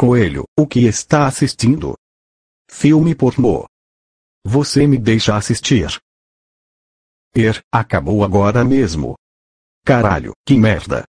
Coelho, o que está assistindo? Filme pornô. Você me deixa assistir. Er, acabou agora mesmo. Caralho, que merda.